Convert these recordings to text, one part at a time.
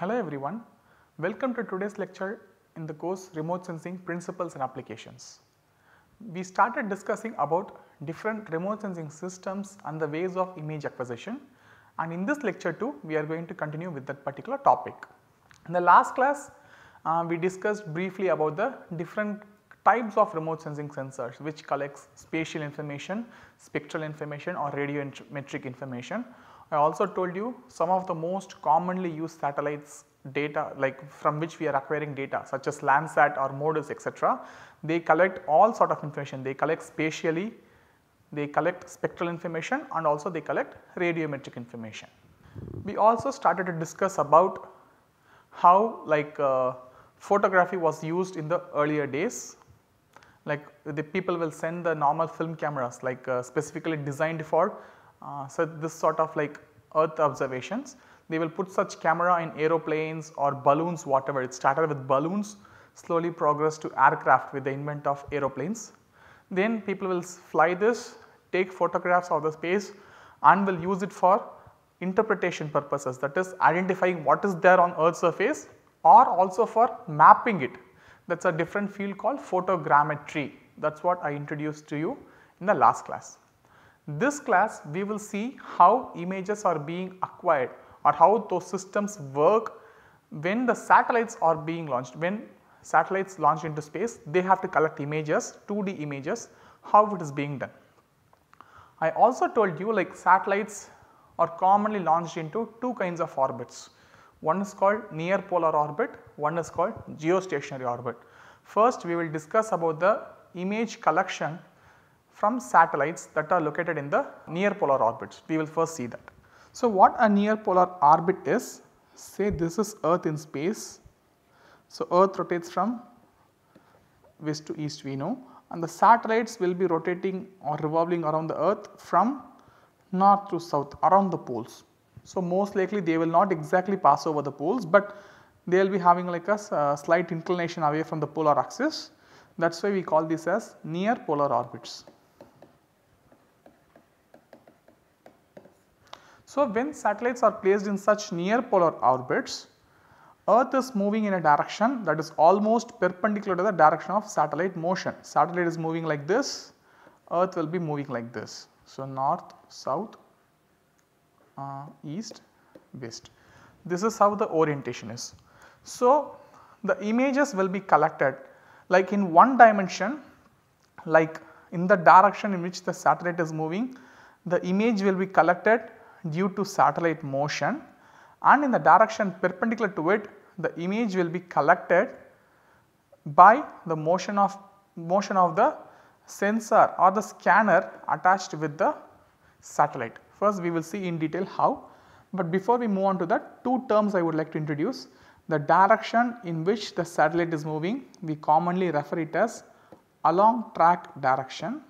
Hello everyone, welcome to today's lecture in the course remote sensing principles and applications. We started discussing about different remote sensing systems and the ways of image acquisition and in this lecture too we are going to continue with that particular topic. In the last class uh, we discussed briefly about the different types of remote sensing sensors which collects spatial information, spectral information or radiometric information I also told you some of the most commonly used satellites data like from which we are acquiring data such as Landsat or MODIS etc. They collect all sort of information, they collect spatially, they collect spectral information and also they collect radiometric information. We also started to discuss about how like uh, photography was used in the earlier days like the people will send the normal film cameras like uh, specifically designed for uh, so this sort of like earth observations. They will put such camera in aeroplanes or balloons whatever it started with balloons slowly progress to aircraft with the invent of aeroplanes. Then people will fly this take photographs of the space and will use it for interpretation purposes that is identifying what is there on earth surface or also for mapping it that is a different field called photogrammetry that is what I introduced to you in the last class. This class we will see how images are being acquired or how those systems work when the satellites are being launched. When satellites launched into space they have to collect images 2D images how it is being done. I also told you like satellites are commonly launched into two kinds of orbits. One is called near polar orbit, one is called geostationary orbit. First we will discuss about the image collection from satellites that are located in the near polar orbits. We will first see that. So, what a near polar orbit is? Say this is earth in space. So, earth rotates from west to east we know and the satellites will be rotating or revolving around the earth from north to south around the poles. So, most likely they will not exactly pass over the poles, but they will be having like a uh, slight inclination away from the polar axis. That is why we call this as near polar orbits. So, when satellites are placed in such near polar orbits, Earth is moving in a direction that is almost perpendicular to the direction of satellite motion. Satellite is moving like this, Earth will be moving like this. So, north, south, uh, east, west. This is how the orientation is. So, the images will be collected like in one dimension like in the direction in which the satellite is moving the image will be collected due to satellite motion and in the direction perpendicular to it the image will be collected by the motion of motion of the sensor or the scanner attached with the satellite. First we will see in detail how but before we move on to that two terms I would like to introduce. The direction in which the satellite is moving we commonly refer it as along track direction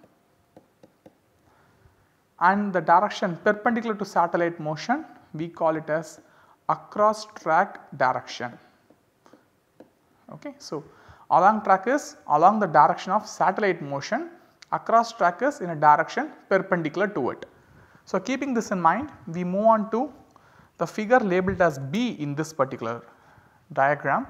and the direction perpendicular to satellite motion we call it as across track direction. Okay. So, along track is along the direction of satellite motion, across track is in a direction perpendicular to it. So, keeping this in mind we move on to the figure labeled as B in this particular diagram.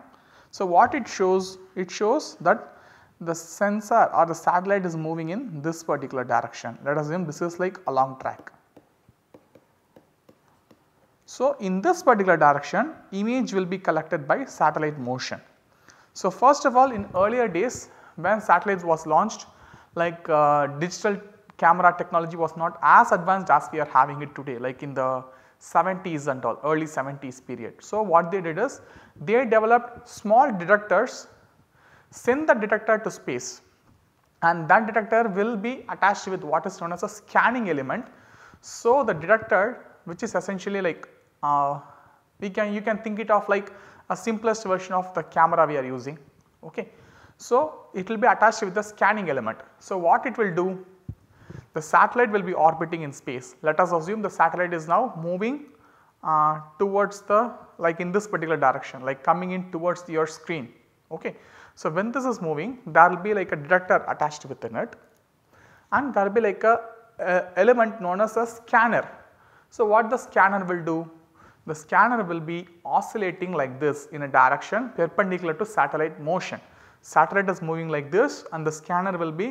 So, what it shows? It shows that the sensor or the satellite is moving in this particular direction. Let us assume this is like a long track. So, in this particular direction image will be collected by satellite motion. So, first of all in earlier days when satellites was launched like uh, digital camera technology was not as advanced as we are having it today like in the 70s and all early 70s period. So, what they did is they developed small detectors send the detector to space and that detector will be attached with what is known as a scanning element. So, the detector which is essentially like uh, we can you can think it of like a simplest version of the camera we are using. Okay. So, it will be attached with the scanning element. So, what it will do the satellite will be orbiting in space. Let us assume the satellite is now moving uh, towards the like in this particular direction like coming in towards your screen. Okay. So, when this is moving there will be like a detector attached within it and there will be like a, a element known as a scanner. So, what the scanner will do? The scanner will be oscillating like this in a direction perpendicular to satellite motion. Satellite is moving like this and the scanner will be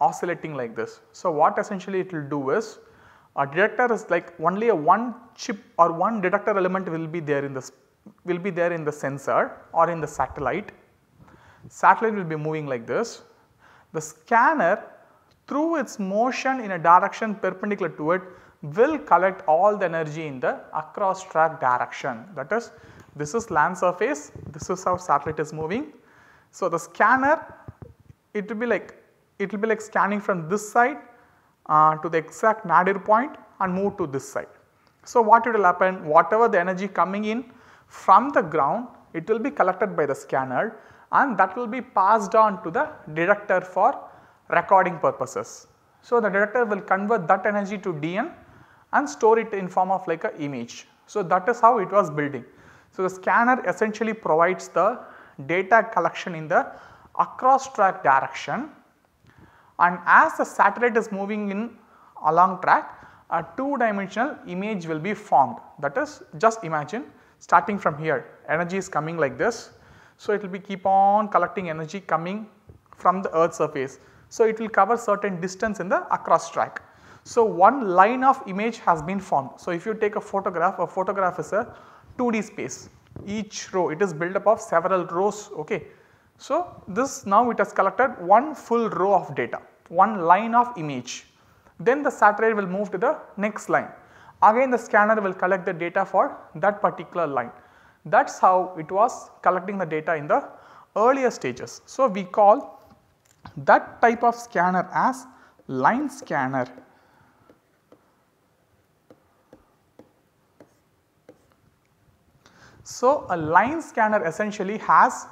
oscillating like this. So, what essentially it will do is a detector is like only a one chip or one detector element will be there in this will be there in the sensor or in the satellite satellite will be moving like this. The scanner through its motion in a direction perpendicular to it will collect all the energy in the across track direction. That is this is land surface, this is how satellite is moving. So, the scanner it will be like it will be like scanning from this side uh, to the exact nadir point and move to this side. So, what it will happen whatever the energy coming in from the ground it will be collected by the scanner and that will be passed on to the detector for recording purposes. So, the detector will convert that energy to Dn and store it in form of like a image. So, that is how it was building. So, the scanner essentially provides the data collection in the across track direction and as the satellite is moving in along track a two dimensional image will be formed that is just imagine starting from here energy is coming like this so, it will be keep on collecting energy coming from the earth surface. So, it will cover certain distance in the across track. So, one line of image has been formed. So, if you take a photograph, a photograph is a 2D space. Each row, it is built up of several rows. Okay. So, this now it has collected one full row of data, one line of image. Then the satellite will move to the next line. Again the scanner will collect the data for that particular line. That is how it was collecting the data in the earlier stages. So, we call that type of scanner as line scanner. So, a line scanner essentially has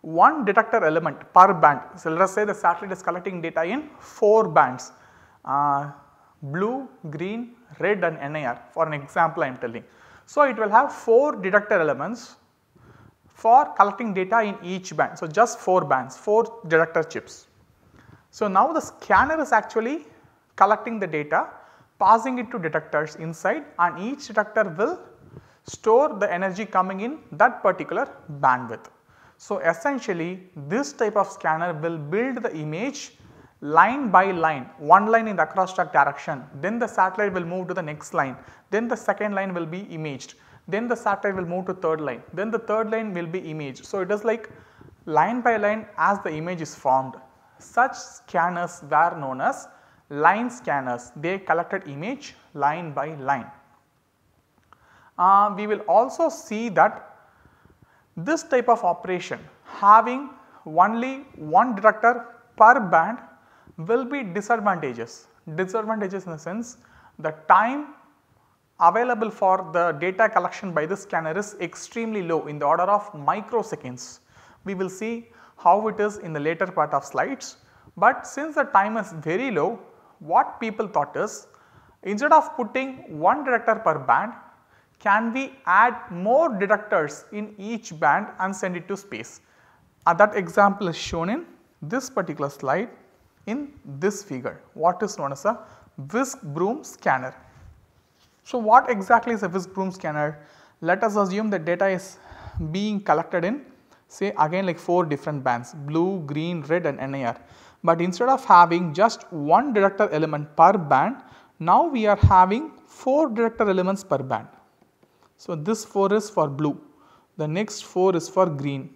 one detector element per band. So, let us say the satellite is collecting data in 4 bands uh, blue, green, red and NIR for an example I am telling. So, it will have 4 detector elements for collecting data in each band. So, just 4 bands, 4 detector chips. So, now the scanner is actually collecting the data, passing it to detectors inside and each detector will store the energy coming in that particular bandwidth. So, essentially this type of scanner will build the image line by line, one line in the across track direction, then the satellite will move to the next line, then the second line will be imaged, then the satellite will move to third line, then the third line will be imaged. So, it is like line by line as the image is formed. Such scanners were known as line scanners, they collected image line by line. Uh, we will also see that this type of operation having only one detector per band will be disadvantages. Disadvantages in the sense the time available for the data collection by the scanner is extremely low in the order of microseconds. We will see how it is in the later part of slides. But since the time is very low, what people thought is instead of putting one detector per band, can we add more detectors in each band and send it to space. Uh, that example is shown in this particular slide in this figure what is known as a whisk broom scanner. So, what exactly is a whisk broom scanner? Let us assume that data is being collected in say again like 4 different bands blue, green, red and NIR. But instead of having just one detector element per band, now we are having 4 detector elements per band. So, this 4 is for blue, the next 4 is for green,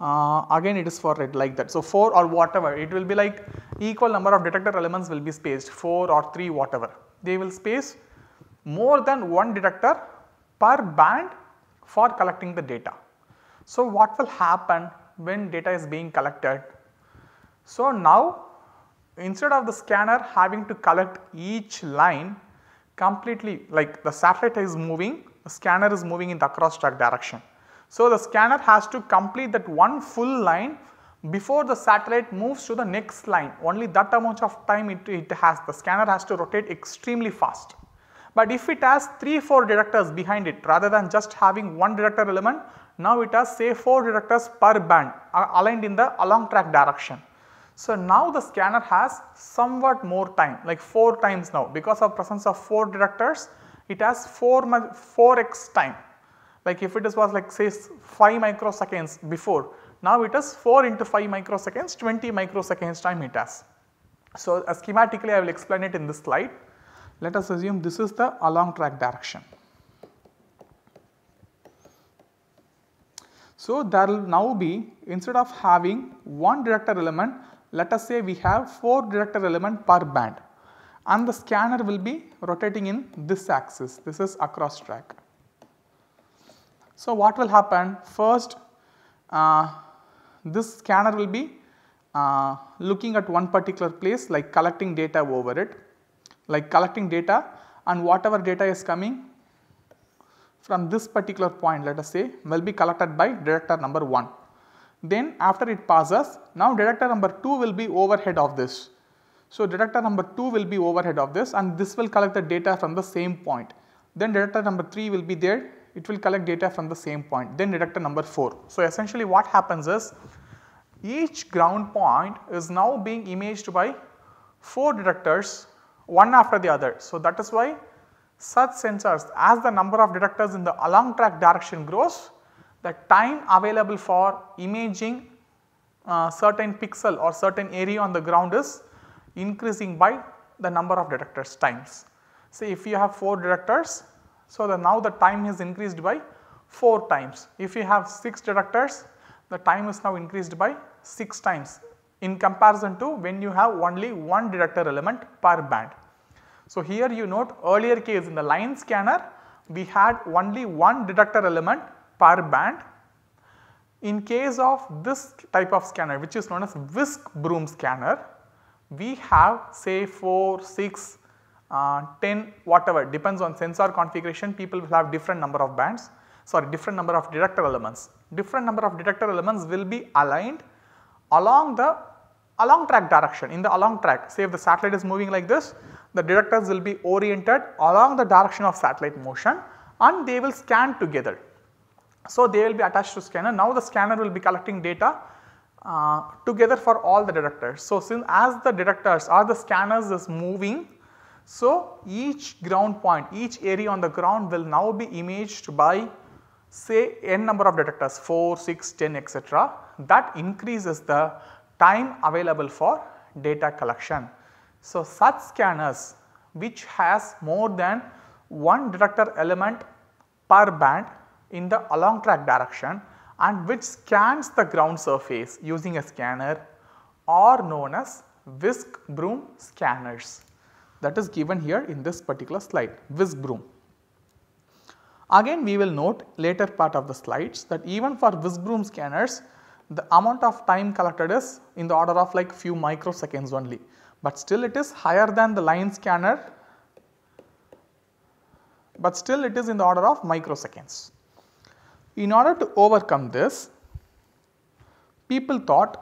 uh, again it is for red like that. So, 4 or whatever it will be like equal number of detector elements will be spaced 4 or 3 whatever. They will space more than one detector per band for collecting the data. So, what will happen when data is being collected? So, now instead of the scanner having to collect each line completely like the satellite is moving, the scanner is moving in the across track direction. So, the scanner has to complete that one full line before the satellite moves to the next line only that amount of time it, it has the scanner has to rotate extremely fast. But if it has 3 4 detectors behind it rather than just having one detector element now it has say 4 detectors per band uh, aligned in the along track direction. So, now the scanner has somewhat more time like 4 times now because of presence of 4 detectors it has 4 4x time like if it is was like say 5 microseconds before now it is 4 into 5 microseconds 20 microseconds time it has. So, uh, schematically I will explain it in this slide. Let us assume this is the along track direction. So, there will now be instead of having one director element let us say we have 4 director element per band and the scanner will be rotating in this axis this is across track. So, what will happen first uh, this scanner will be uh, looking at one particular place like collecting data over it like collecting data and whatever data is coming from this particular point let us say will be collected by detector number 1. Then after it passes now detector number 2 will be overhead of this. So, detector number 2 will be overhead of this and this will collect the data from the same point. Then detector number 3 will be there it will collect data from the same point then detector number 4. So, essentially what happens is each ground point is now being imaged by 4 detectors one after the other. So, that is why such sensors as the number of detectors in the along track direction grows the time available for imaging uh, certain pixel or certain area on the ground is increasing by the number of detectors times. So if you have 4 detectors so, the now the time is increased by 4 times. If you have 6 detectors, the time is now increased by 6 times in comparison to when you have only one detector element per band. So, here you note earlier case in the line scanner, we had only one detector element per band. In case of this type of scanner which is known as whisk broom scanner, we have say 4, 6, uh, 10 whatever depends on sensor configuration people will have different number of bands sorry different number of detector elements. Different number of detector elements will be aligned along the along track direction in the along track say if the satellite is moving like this the detectors will be oriented along the direction of satellite motion and they will scan together. So, they will be attached to scanner now the scanner will be collecting data uh, together for all the detectors. So, since as the detectors or the scanners is moving so, each ground point, each area on the ground will now be imaged by say n number of detectors 4, 6, 10 etc. that increases the time available for data collection. So, such scanners which has more than one detector element per band in the along track direction and which scans the ground surface using a scanner are known as whisk broom scanners that is given here in this particular slide whisk broom. Again we will note later part of the slides that even for whisk broom scanners the amount of time collected is in the order of like few microseconds only, but still it is higher than the line scanner, but still it is in the order of microseconds. In order to overcome this, people thought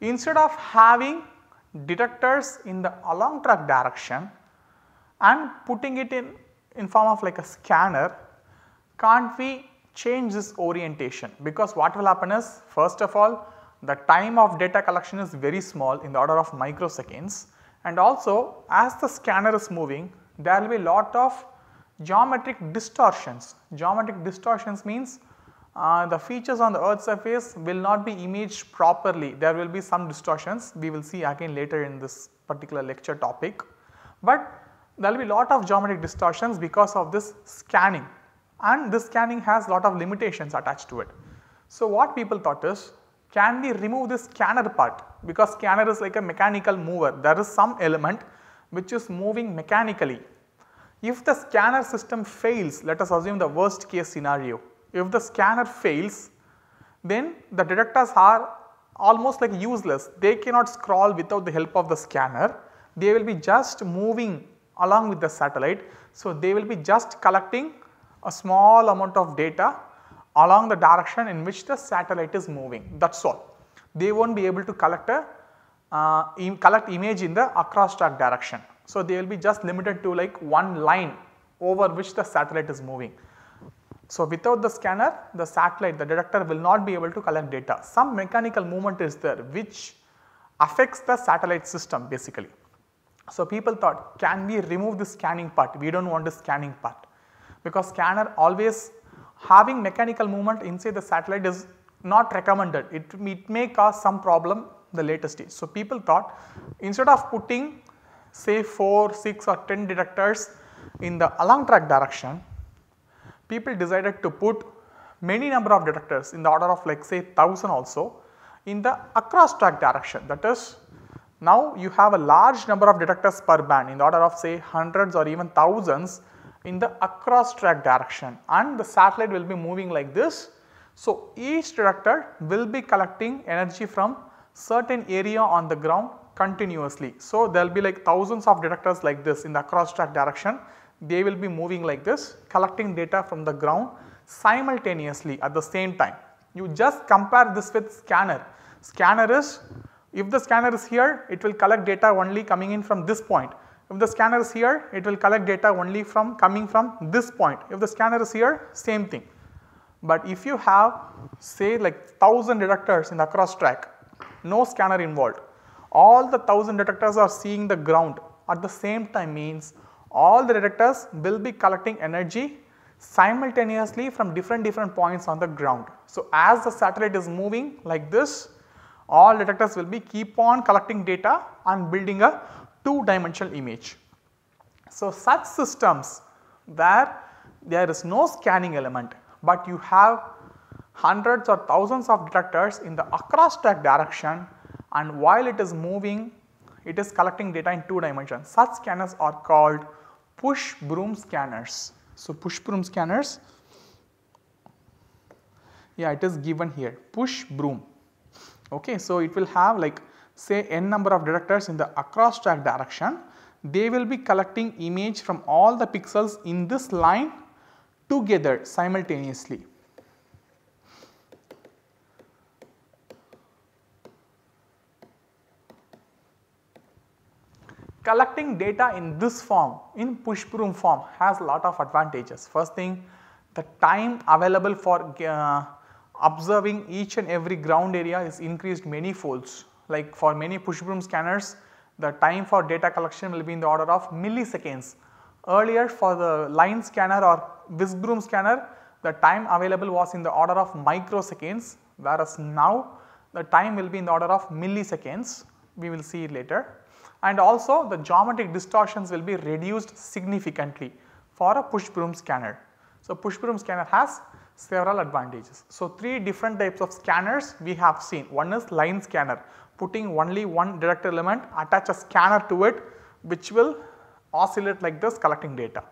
instead of having detectors in the along track direction and putting it in, in form of like a scanner can't we change this orientation because what will happen is first of all the time of data collection is very small in the order of microseconds and also as the scanner is moving there will be lot of geometric distortions. Geometric distortions means uh, the features on the earth's surface will not be imaged properly there will be some distortions we will see again later in this particular lecture topic. But there will be lot of geometric distortions because of this scanning and this scanning has lot of limitations attached to it. So, what people thought is can we remove this scanner part because scanner is like a mechanical mover there is some element which is moving mechanically. If the scanner system fails let us assume the worst case scenario if the scanner fails, then the detectors are almost like useless. They cannot scroll without the help of the scanner. They will be just moving along with the satellite. So, they will be just collecting a small amount of data along the direction in which the satellite is moving that is all. They will not be able to collect a uh, Im collect image in the across track direction. So, they will be just limited to like one line over which the satellite is moving. So, without the scanner the satellite the detector will not be able to collect data some mechanical movement is there which affects the satellite system basically. So, people thought can we remove the scanning part we do not want the scanning part because scanner always having mechanical movement inside the satellite is not recommended it, it may cause some problem the later stage. So, people thought instead of putting say 4, 6 or 10 detectors in the along track direction people decided to put many number of detectors in the order of like say 1000 also in the across track direction that is now you have a large number of detectors per band in the order of say hundreds or even thousands in the across track direction and the satellite will be moving like this. So, each detector will be collecting energy from certain area on the ground continuously. So, there will be like thousands of detectors like this in the across track direction they will be moving like this collecting data from the ground simultaneously at the same time. You just compare this with scanner. Scanner is if the scanner is here it will collect data only coming in from this point. If the scanner is here it will collect data only from coming from this point. If the scanner is here same thing. But if you have say like 1000 detectors in the cross track no scanner involved all the 1000 detectors are seeing the ground at the same time means all the detectors will be collecting energy simultaneously from different different points on the ground. So, as the satellite is moving like this all detectors will be keep on collecting data and building a two dimensional image. So, such systems where there is no scanning element, but you have hundreds or thousands of detectors in the across track direction and while it is moving it is collecting data in two dimensions. Such scanners are called push broom scanners. So, push broom scanners, yeah it is given here push broom. Okay. So, it will have like say n number of detectors in the across track direction. They will be collecting image from all the pixels in this line together simultaneously. collecting data in this form in push broom form has lot of advantages. First thing the time available for uh, observing each and every ground area is increased many folds like for many push broom scanners the time for data collection will be in the order of milliseconds. Earlier for the line scanner or whisk broom scanner the time available was in the order of microseconds whereas now the time will be in the order of milliseconds we will see it later and also the geometric distortions will be reduced significantly for a push broom scanner. So, push broom scanner has several advantages. So, three different types of scanners we have seen. One is line scanner putting only one detector element attach a scanner to it which will oscillate like this collecting data.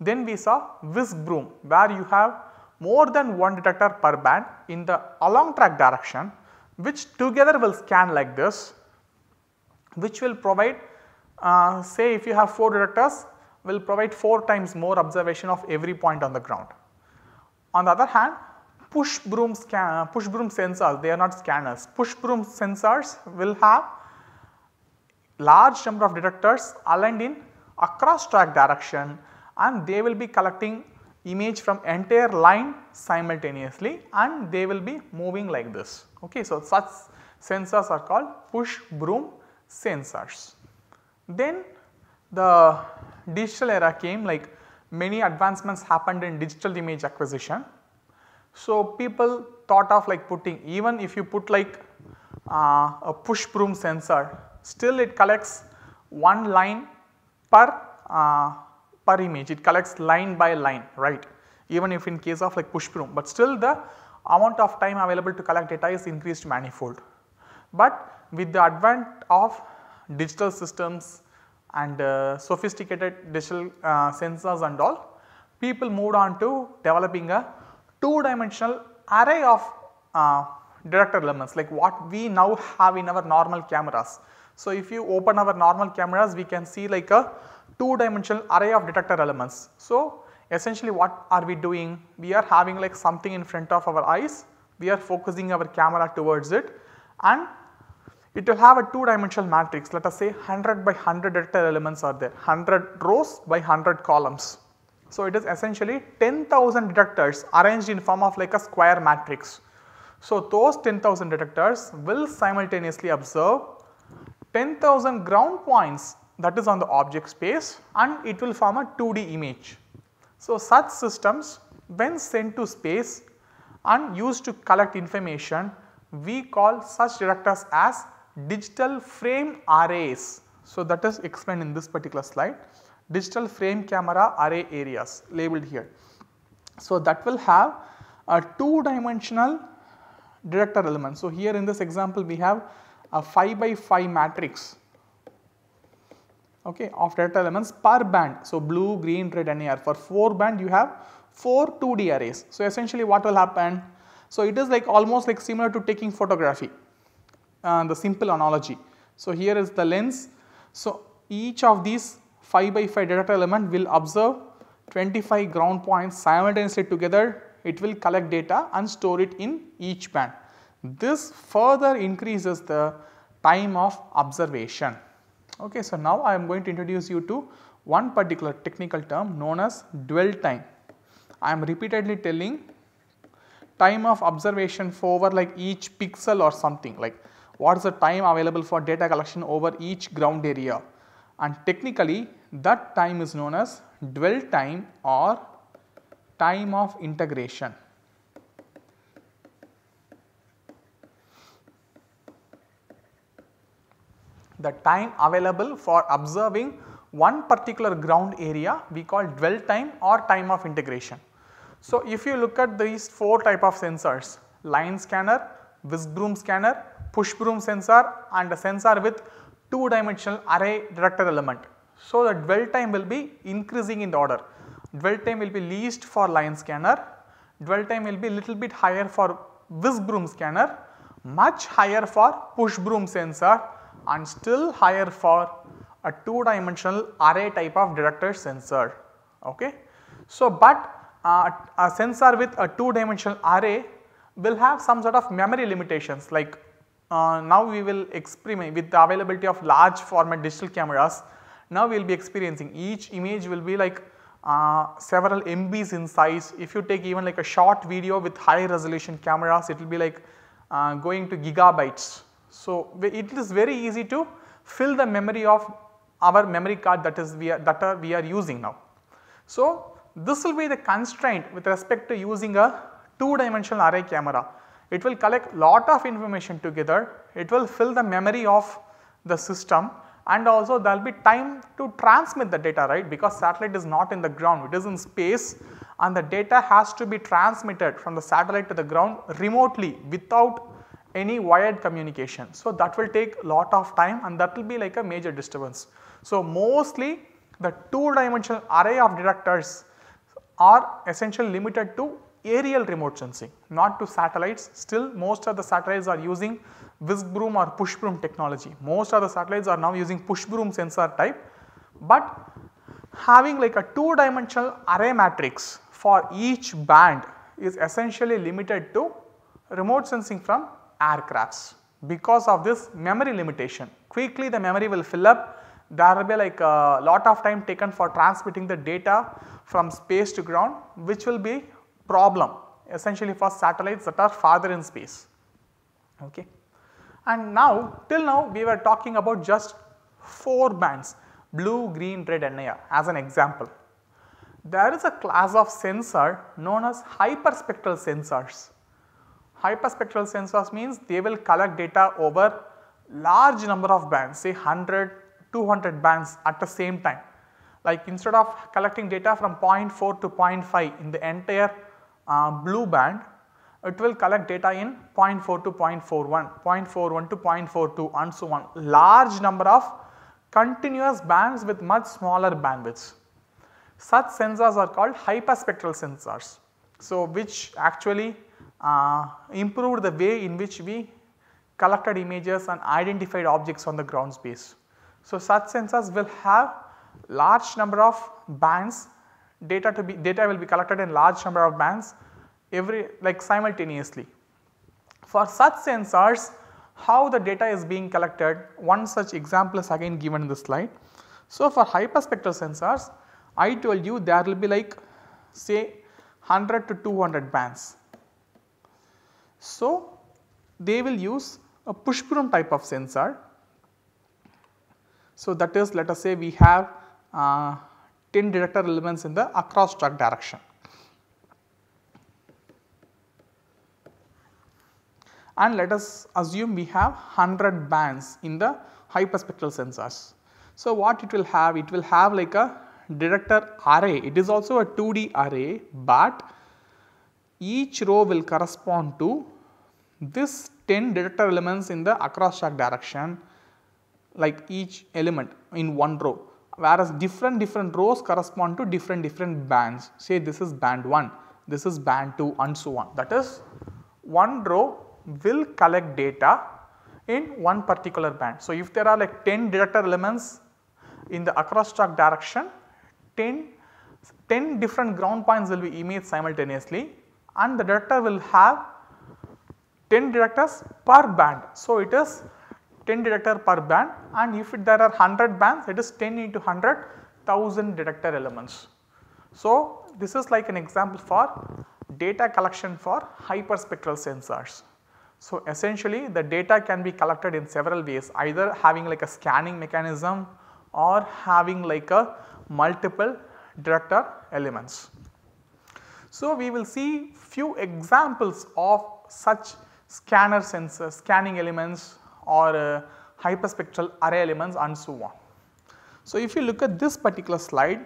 Then we saw whisk broom where you have more than one detector per band in the along track direction which together will scan like this which will provide uh, say if you have 4 detectors will provide 4 times more observation of every point on the ground. On the other hand push broom scan uh, push broom sensors they are not scanners push broom sensors will have large number of detectors aligned in across track direction and they will be collecting image from entire line simultaneously and they will be moving like this. Okay. So, such sensors are called push broom sensors. Then the digital era came like many advancements happened in digital image acquisition. So, people thought of like putting even if you put like uh, a push broom sensor still it collects one line per uh, per image it collects line by line right even if in case of like push broom but still the amount of time available to collect data is increased manifold but with the advent of digital systems and uh, sophisticated digital uh, sensors and all, people moved on to developing a two dimensional array of uh, detector elements like what we now have in our normal cameras. So, if you open our normal cameras we can see like a two dimensional array of detector elements. So, essentially what are we doing? We are having like something in front of our eyes, we are focusing our camera towards it and it will have a 2 dimensional matrix let us say 100 by 100 vector elements are there 100 rows by 100 columns. So, it is essentially 10,000 detectors arranged in form of like a square matrix. So, those 10,000 detectors will simultaneously observe 10,000 ground points that is on the object space and it will form a 2D image. So, such systems when sent to space and used to collect information we call such detectors as digital frame arrays. So, that is explained in this particular slide digital frame camera array areas labeled here. So, that will have a 2 dimensional detector element. So, here in this example we have a 5 by 5 matrix okay, of detector elements per band. So, blue, green, red and AR for 4 band you have 4 2D arrays. So, essentially what will happen? So, it is like almost like similar to taking photography uh, the simple analogy. So, here is the lens. So, each of these 5 by 5 data element will observe 25 ground points simultaneously together, it will collect data and store it in each band. This further increases the time of observation. Okay, so, now I am going to introduce you to one particular technical term known as dwell time. I am repeatedly telling time of observation for over like each pixel or something like what is the time available for data collection over each ground area and technically that time is known as dwell time or time of integration. The time available for observing one particular ground area we call dwell time or time of integration. So, if you look at these 4 type of sensors line scanner, whisk broom scanner, push broom sensor and a sensor with two dimensional array detector element. So, the dwell time will be increasing in the order. Dwell time will be least for line scanner, dwell time will be little bit higher for whisk broom scanner, much higher for push broom sensor and still higher for a two dimensional array type of detector sensor. Okay. So, but uh, a sensor with a two dimensional array will have some sort of memory limitations like uh, now we will experiment with the availability of large format digital cameras. Now we will be experiencing each image will be like uh, several MBs in size. If you take even like a short video with high resolution cameras, it will be like uh, going to gigabytes. So it is very easy to fill the memory of our memory card that is we are, that are we are using now. So this will be the constraint with respect to using a two dimensional array camera it will collect lot of information together, it will fill the memory of the system and also there will be time to transmit the data right because satellite is not in the ground it is in space and the data has to be transmitted from the satellite to the ground remotely without any wired communication. So, that will take lot of time and that will be like a major disturbance. So, mostly the two dimensional array of detectors are essentially limited to aerial remote sensing not to satellites still most of the satellites are using whisk broom or push broom technology. Most of the satellites are now using push broom sensor type but having like a 2 dimensional array matrix for each band is essentially limited to remote sensing from aircrafts because of this memory limitation. Quickly the memory will fill up there will be like a lot of time taken for transmitting the data from space to ground which will be problem essentially for satellites that are farther in space. Okay. And now till now we were talking about just 4 bands blue, green, red and NIR as an example. There is a class of sensor known as hyperspectral sensors. Hyperspectral sensors means they will collect data over large number of bands say 100, 200 bands at the same time. Like instead of collecting data from 0.4 to 0.5 in the entire uh, blue band it will collect data in 0.4 to 0.41, 0.41 to 0.42 and so on large number of continuous bands with much smaller bandwidths. Such sensors are called hyperspectral sensors. So, which actually uh, improved the way in which we collected images and identified objects on the ground space. So, such sensors will have large number of bands data to be data will be collected in large number of bands every like simultaneously. For such sensors how the data is being collected one such example is again given in the slide. So, for hyperspectral sensors I told you there will be like say 100 to 200 bands. So, they will use a push broom type of sensor. So, that is let us say we have uh, 10 detector elements in the across track direction. And let us assume we have 100 bands in the hyperspectral sensors. So, what it will have? It will have like a detector array. It is also a 2D array, but each row will correspond to this 10 detector elements in the across track direction like each element in one row whereas different different rows correspond to different different bands say this is band 1, this is band 2 and so on. That is one row will collect data in one particular band. So, if there are like 10 detector elements in the across track direction 10, 10 different ground points will be imaged simultaneously and the detector will have 10 detectors per band. So, it is 10 detector per band and if it, there are 100 bands it is 10 into 100 1000 detector elements. So, this is like an example for data collection for hyperspectral sensors. So, essentially the data can be collected in several ways either having like a scanning mechanism or having like a multiple detector elements. So, we will see few examples of such scanner sensors, scanning elements or uh, hyperspectral array elements and so on. So, if you look at this particular slide,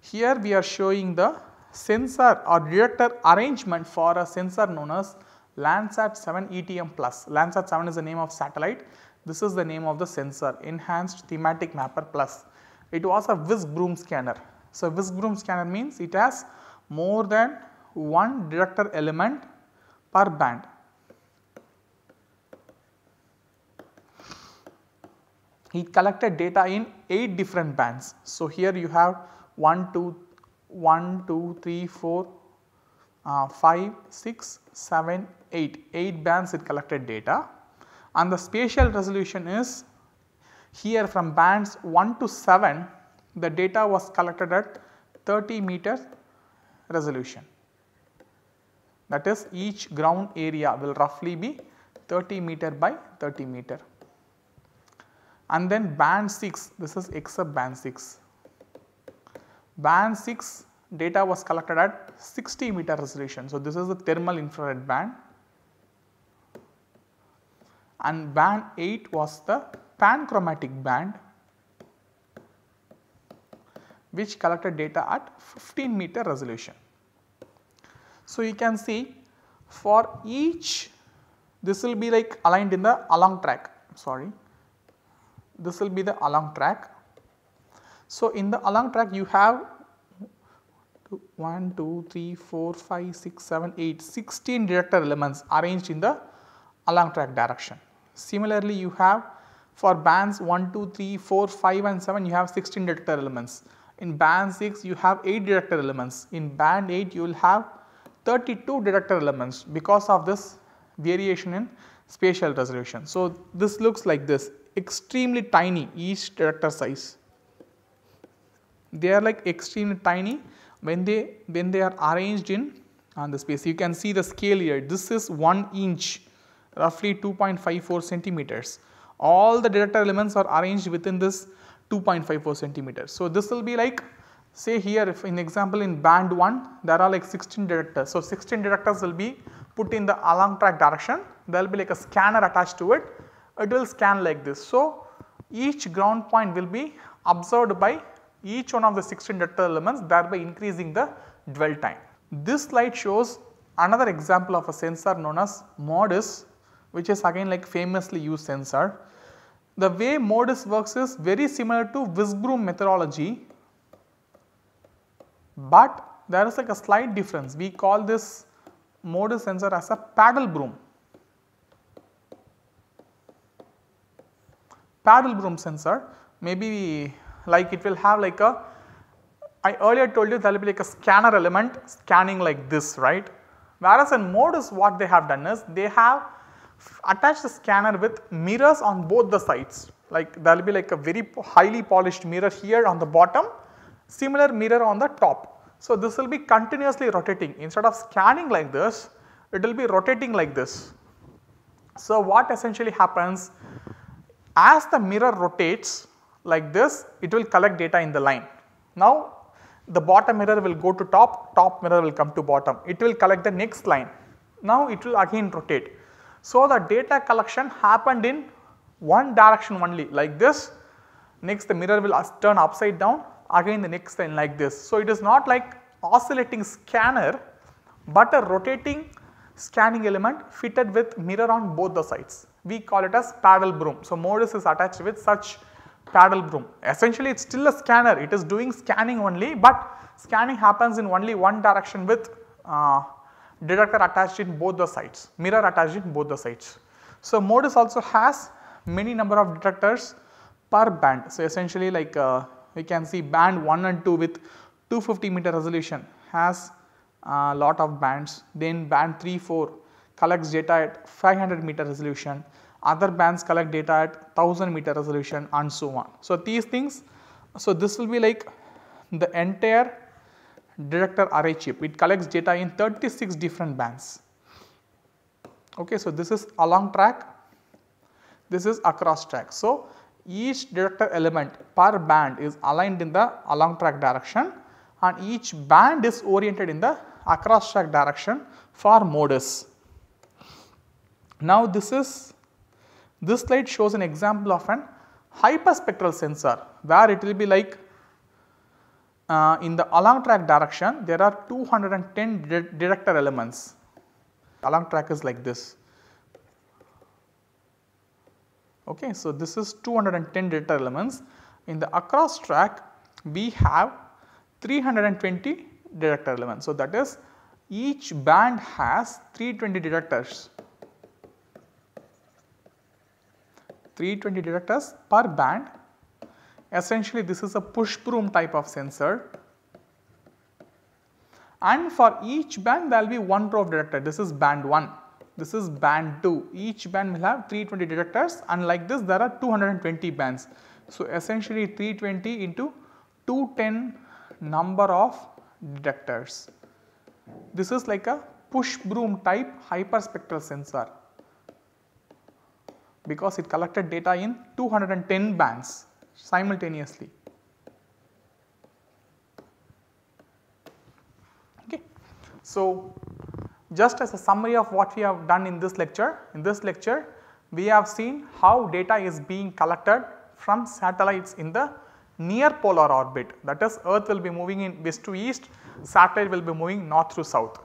here we are showing the sensor or detector arrangement for a sensor known as Landsat 7 ETM Plus. Landsat 7 is the name of satellite. This is the name of the sensor Enhanced Thematic Mapper Plus. It was a whisk broom scanner. So, whisk broom scanner means it has more than one detector element per band. he collected data in 8 different bands. So, here you have 1, 2, 1, 2, 3, 4, uh, 5, 6, 7, 8, 8 bands it collected data and the spatial resolution is here from bands 1 to 7 the data was collected at 30 meter resolution. That is each ground area will roughly be 30 meter by 30 meter and then band 6 this is except band 6. Band 6 data was collected at 60 meter resolution. So, this is the thermal infrared band and band 8 was the panchromatic band which collected data at 15 meter resolution. So, you can see for each this will be like aligned in the along track sorry this will be the along track. So, in the along track you have 1, 2, 3, 4, 5, 6, 7, 8, 16 detector elements arranged in the along track direction. Similarly, you have for bands 1, 2, 3, 4, 5 and 7 you have 16 detector elements. In band 6 you have 8 detector elements. In band 8 you will have 32 detector elements because of this variation in spatial resolution. So, this looks like this extremely tiny each detector size. They are like extremely tiny when they when they are arranged in on the space. You can see the scale here. This is 1 inch roughly 2.54 centimeters. All the detector elements are arranged within this 2.54 centimeters. So, this will be like say here if in example in band 1 there are like 16 detectors. So, 16 detectors will be put in the along track direction there will be like a scanner attached to it it will scan like this. So, each ground point will be observed by each one of the 16 detector elements thereby increasing the dwell time. This slide shows another example of a sensor known as MODIS which is again like famously used sensor. The way MODIS works is very similar to Wisbroom methodology but there is like a slight difference. We call this MODIS sensor as a paddle broom paddle broom sensor maybe like it will have like a I earlier told you there will be like a scanner element scanning like this right. Whereas in MODIS what they have done is they have attached the scanner with mirrors on both the sides like there will be like a very highly polished mirror here on the bottom similar mirror on the top. So, this will be continuously rotating instead of scanning like this it will be rotating like this. So, what essentially happens as the mirror rotates like this, it will collect data in the line. Now the bottom mirror will go to top, top mirror will come to bottom. It will collect the next line. Now it will again rotate. So the data collection happened in one direction only like this. Next the mirror will turn upside down again the next line like this. So it is not like oscillating scanner but a rotating scanning element fitted with mirror on both the sides we call it as paddle broom. So, MODIS is attached with such paddle broom. Essentially it is still a scanner, it is doing scanning only, but scanning happens in only one direction with uh, detector attached in both the sides, mirror attached in both the sides. So, MODIS also has many number of detectors per band. So, essentially like uh, we can see band 1 and 2 with 250 meter resolution has a uh, lot of bands, then band 3, 4 collects data at 500 meter resolution, other bands collect data at 1000 meter resolution and so on. So, these things, so this will be like the entire detector array chip, it collects data in 36 different bands. Okay, so, this is along track, this is across track. So, each detector element per band is aligned in the along track direction and each band is oriented in the across track direction for modus. Now, this is this slide shows an example of an hyperspectral sensor where it will be like uh, in the along track direction there are 210 detector elements along track is like this. Okay, so this is 210 detector elements in the across track we have 320 detector elements. So, that is each band has 320 detectors 320 detectors per band. Essentially this is a push broom type of sensor and for each band there will be one row of detector this is band 1, this is band 2 each band will have 320 detectors and like this there are 220 bands. So, essentially 320 into 210 number of detectors. This is like a push broom type hyperspectral sensor because it collected data in 210 bands simultaneously. Okay. So, just as a summary of what we have done in this lecture, in this lecture we have seen how data is being collected from satellites in the near polar orbit that is earth will be moving in west to east, satellite will be moving north to south.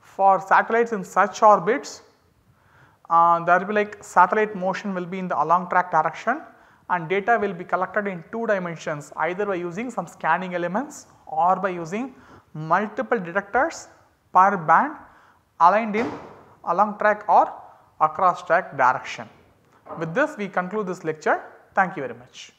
For satellites in such orbits uh, there will be like satellite motion will be in the along track direction and data will be collected in two dimensions either by using some scanning elements or by using multiple detectors per band aligned in along track or across track direction. With this we conclude this lecture. Thank you very much.